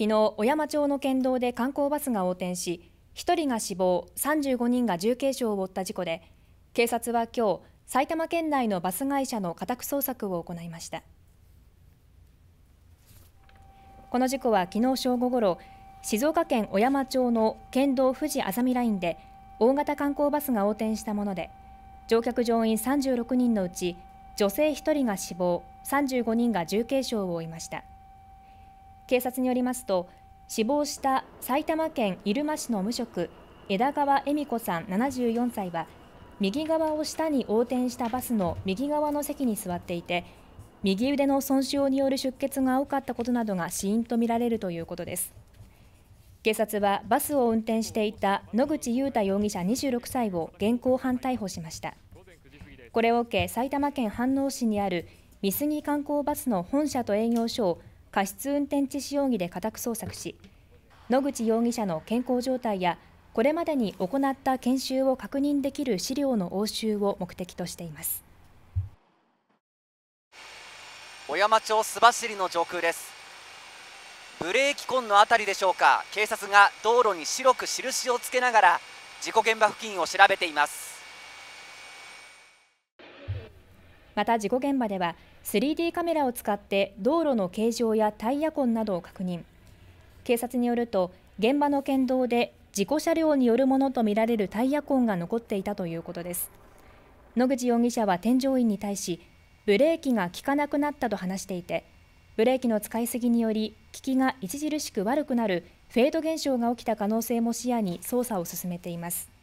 昨日小山町の県道で観光バスが横転し1人が死亡35人が重軽傷を負った事故で警察は今日埼玉県内のバス会社の家宅捜索を行いましたこの事故は昨日正午ごろ静岡県小山町の県道富士あざみラインで大型観光バスが横転したもので乗客乗員36人のうち女性1人が死亡35人が重軽傷を負いました。警察によりますと死亡した埼玉県入間市の無職枝川恵美子さん74歳は右側を下に横転したバスの右側の席に座っていて右腕の損傷による出血が多かったことなどが死因とみられるということです警察はバスを運転していた野口祐太容疑者26歳を現行犯逮捕しましたこれを受け埼玉県飯能市にある美杉観光バスの本社と営業所を過失運転致死容疑で家宅捜索し野口容疑者の健康状態やこれまでに行った研修を確認できる資料の押収を目的としています小山町須走の上空ですブレーキ痕のあたりでしょうか警察が道路に白く印をつけながら事故現場付近を調べていますまた事故現場では 3D カメラを使って道路の形状やタイヤ痕などを確認警察によると現場の県道で事故車両によるものとみられるタイヤ痕が残っていたということです野口容疑者は添乗員に対しブレーキが効かなくなったと話していてブレーキの使いすぎにより効きが著しく悪くなるフェード現象が起きた可能性も視野に捜査を進めています